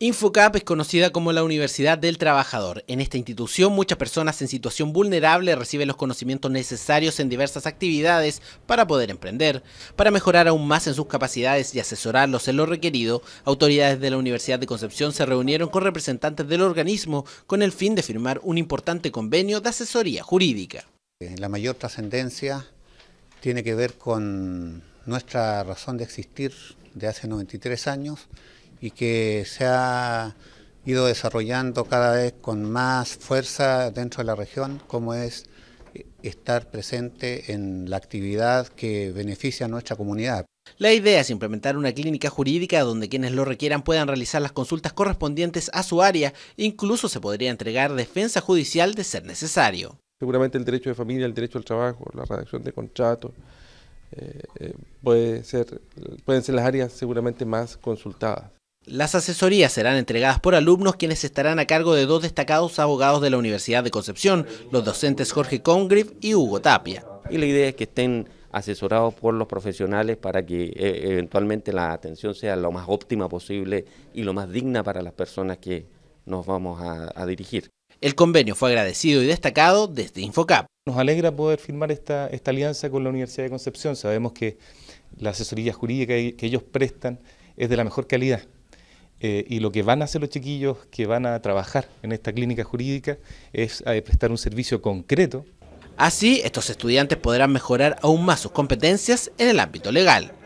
Infocap es conocida como la Universidad del Trabajador. En esta institución muchas personas en situación vulnerable reciben los conocimientos necesarios en diversas actividades para poder emprender. Para mejorar aún más en sus capacidades y asesorarlos en lo requerido, autoridades de la Universidad de Concepción se reunieron con representantes del organismo con el fin de firmar un importante convenio de asesoría jurídica. Eh, la mayor trascendencia tiene que ver con nuestra razón de existir de hace 93 años y que se ha ido desarrollando cada vez con más fuerza dentro de la región, como es estar presente en la actividad que beneficia a nuestra comunidad. La idea es implementar una clínica jurídica donde quienes lo requieran puedan realizar las consultas correspondientes a su área, incluso se podría entregar defensa judicial de ser necesario. Seguramente el derecho de familia, el derecho al trabajo, la redacción de contratos, eh, eh, pueden ser las áreas seguramente más consultadas. Las asesorías serán entregadas por alumnos quienes estarán a cargo de dos destacados abogados de la Universidad de Concepción, los docentes Jorge Congriff y Hugo Tapia. Y la idea es que estén asesorados por los profesionales para que eh, eventualmente la atención sea lo más óptima posible y lo más digna para las personas que nos vamos a, dirigir. El convenio fue agradecido y destacado desde Infocap. Nos alegra poder firmar esta, esta alianza con la Universidad de Concepción. Sabemos que la asesoría jurídica que ellos prestan es de la mejor calidad. Eh, y lo que van a hacer los chiquillos que van a trabajar en esta clínica jurídica es eh, prestar un servicio concreto. Así, estos estudiantes podrán mejorar aún más sus competencias en el ámbito legal.